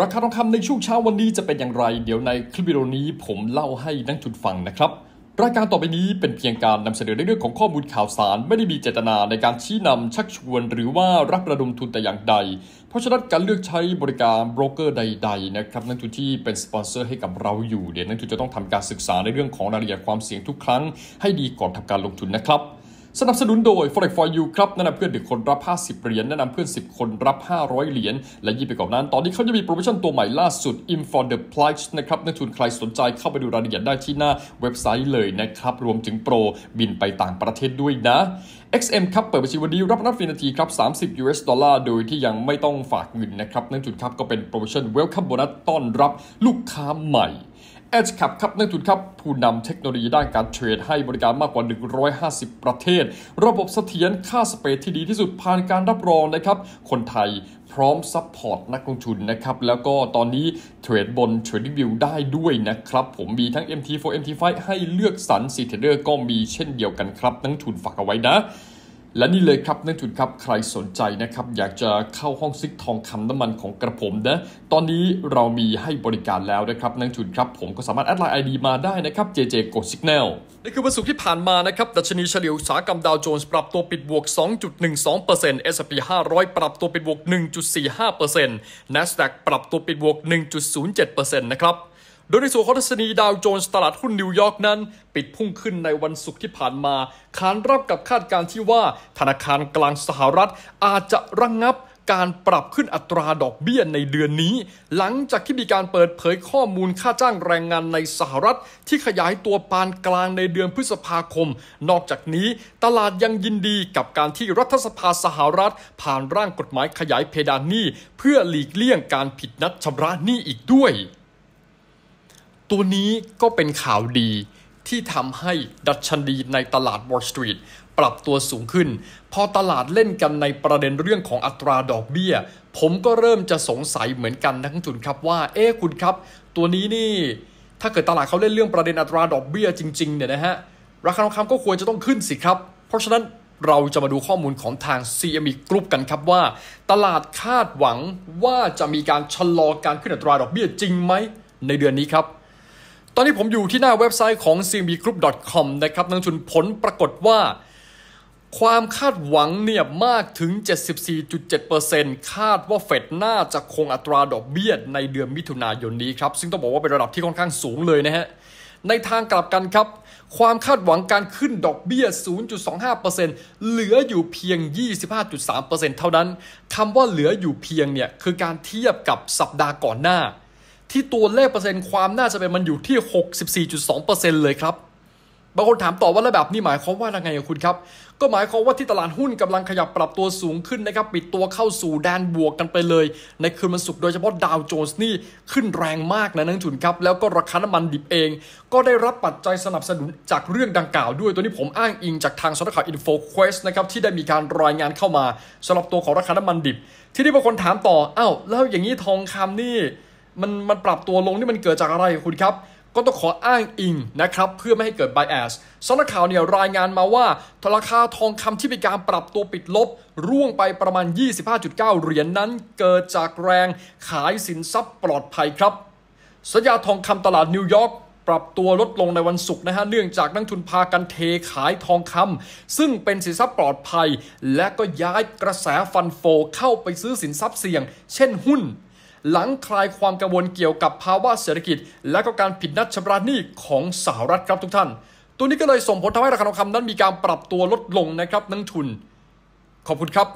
ราคาทองคำในช่วงเช้าวันนี้จะเป็นอย่างไร เดี๋ยวในคลิปวิดีโอนี้ผมเล่าให้นักทุนฟังนะครับ รายการต่อไปนี้เป็นเพียงการนำเสนอในเรื่องของข้อมูลข่าวสาร ไม่ได้มีเจตนาในการชี้นำชักชวน หรือว่ารับระดมทุนแต่อย่างใด เพราะฉะนั้นการเลือกใช้บริการโบรกเกอร์ใดๆ นะครับ นักทุนที่เป็นสปอนเซอร์ให้กับเราอยู่เดี๋ยวนักทุนจะต้องทำการศึกษาในเรื่องของรายละเอียดความเสี่ยงทุกครั้งให้ดีก่อนทำการลงทุนนะครับสนับสนุนโดย Forex for you ครับแนะนำเพื่อนหนึ่งคนรับ 50 เหรียญแนะนำเพื่อน 10 คนรับ 500 เหรียญ และยิ่งไปกว่านั้นตอนนี้เขาจะมีโปรโมชั่นตัวใหม่ล่าสุด i n for the p l i c e นะครับ นักทุนใครสนใจเข้าไปดูรายละเอียดได้ที่หน้าเว็บไซต์เลยนะครับ รวมถึงโปรบินไปต่างประเทศด้วยนะ XM ครับเปิดบัญชีวันนี้รับนับฟรีนาทีครับ 30 US ดอลลาร์โดยที่ยังไม่ต้องฝากเงินนะครับนักทุนครับก็เป็นโปรโมชั่นเวลคัมโบนัสต้อนรับลูกค้าใหม่ Edge Cap ครับนักทุนครับ ผู้นำเทคโนโลยีด้านการเทรดให้บริการมากกว่า 150 ประเทศ ระบบเสถียรค่าสเปรดที่ดีที่สุดผ่านการรับรองนะครับ คนไทยพร้อมซัพพอร์ตนักลงทุนนะครับ แล้วก็ตอนนี้เทรดบน Trading View ได้ด้วยนะครับ ผมมีทั้ง MT4 MT5 ให้เลือกสรรสีเทเดอร์ก็มีเช่นเดียวกันครับนักทุนฝากเอาไว้นะและนี่เลยครับนักทุนครับ ใครสนใจนะครับ อยากจะเข้าห้องซิกทองคำน้ำมันของกระผมนะ ตอนนี้เรามีให้บริการแล้วนะครับนักทุนครับผมก็สามารถแอดไลน์ไอดีมาได้นะครับ JJ กด Signal นี่คือวันศุกร์ที่ผ่านมานะครับ ดัชนีเฉลี่ยอุตสาหกรรมดาวโจนส์ปรับตัวปิดบวก 2.12% S&P 500ปรับตัวปิดบวก 1.45% NASDAQ ปรับตัวปิดบวก 1.07%นะครับโดยในส่วนของดัชนีดาวโจนส์ตลาดหุ้นนิวยอร์กนั้น ปิดพุ่งขึ้นในวันศุกร์ที่ผ่านมาขานรับกับคาดการณ์ที่ว่าธนาคารกลางสหรัฐอาจจะระงงับการปรับขึ้นอัตราดอกเบี้ยในเดือนนี้ หลังจากที่มีการเปิดเผยข้อมูลค่าจ้างแรงงานในสหรัฐ ที่ขยายตัวปานกลางในเดือนพฤษภาคม นอกจากนี้ตลาดยังยินดีกับการที่รัฐสภาสหรัฐ ผ่านร่างกฎหมายขยายเพดานหนี้เพื่อหลีกเลี่ยงการผิดนัดชำระหนี้อีกด้วยตัวนี้ก็เป็นข่าวดีที่ทำให้ดัชนีในตลาดวอล l สตรีทปรับตัวสูงขึ้น พอตลาดเล่นกันในประเด็นเรื่องของอัตราดอกเบี้ย ผมก็เริ่มจะสงสัยเหมือนกันทั้งจุนครับว่าเอ๊คุณครับ ตัวนี้นี่ถ้าเกิดตลาดเขาเล่นเรื่องประเด็นอัตราดอกเบี้ยจริงๆเนี่ยนะฮะ ราคาทองคำก็ควรจะต้องขึ้นสิครับ เพราะฉะนั้นเราจะมาดูข้อมูลของทาง CME Group กันครับว่า ตลาดคาดหวังว่าจะมีการชะลอการขึ้นอัตราดอกเบี้ยจริงไหมในเดือนนี้ครับตอนนี้ผมอยู่ที่หน้าเว็บไซต์ของ cmbgroup.com นะครับ นักชุนผลปรากฏว่า ความคาดหวังเนี่ยมากถึง 74.7%คาดว่าเฟดน่าจะคงอัตราดอกเบี้ยในเดือนมิถุนายนนี้ครับ ซึ่งต้องบอกว่าเป็นระดับที่ค่อนข้างสูงเลยนะฮะ ในทางกลับกันครับ ความคาดหวังการขึ้นดอกเบี้ย 0.25%เหลืออยู่เพียง 25.3%เท่านั้นคำว่าเหลืออยู่เพียงเนี่ยคือการเทียบกับสัปดาห์ก่อนหน้าที่ตัวเลขเปอร์เซ็นต์ความน่าจะเป็นมันอยู่ที่ 64.2%เลยครับ บางคนถามต่อว่าแล้วแบบนี้หมายความว่าอะไงคุณครับ ก็หมายความว่าที่ตลาดหุ้นกำลังขยับปรับตัวสูงขึ้นนะครับ ปิดตัวเข้าสู่แดนบวกกันไปเลย ในคืนวันศุกร์โดยเฉพาะดาวโจนส์นี่ขึ้นแรงมากนะนักทุนครับ แล้วก็ราคาน้ำมันดิบเอง ก็ได้รับปัจจัยสนับสนุนจากเรื่องดังกล่าว ด้วย ตัวนี้ผมอ้างอิงจากทางสำนักข่าวอินโฟเควสนะครับที่ได้มีการรายงานเข้ามาสำหรับตัวของราคาน้ำมันดิบ ที่นี่บางคนถามต่ออา้าวแล้วอย่างนี้ทองคำนี่มันมันปรับตัวลงนี่มันเกิดจากอะไรคุณครับ ก็ต้องขออ้างอิงนะครับ เพื่อไม่ให้เกิด bias สำนักข่าวเนี่ยรายงานมาว่าราคาทองคำที่มีการปรับตัวปิดลบร่วงไปประมาณ 25.9 เหรียญนนั้น เกิดจากแรงขายสินทรัพย์ปลอดภัยครับสัญญาทองคำตลาดนิวยอร์กปรับตัวลดลงในวันศุกร์นะฮะเนื่องจากนักทุนพากันเทขายทองคำ ซึ่งเป็นสินทรัพย์ปลอดภัย และก็ย้ายกระแสฟันโฟ เข้าไปซื้อสินทรัพย์เสี่ยง เช่นหุ้นหลังคลายความกังวลเกี่ยวกับภาวะเศรษฐกิจ และก็การผิดนัดชำระหนี้ของสหรัฐครับทุกท่าน ตัวนี้ก็เลยส่งผลทำให้ราคาทองคำนั้นมีการปรับตัวลดลงนะครับนักทุน ขอบคุณครับ